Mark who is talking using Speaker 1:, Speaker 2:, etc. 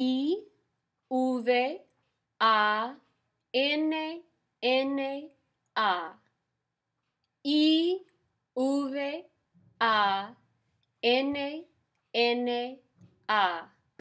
Speaker 1: I V A N N A I V A N N A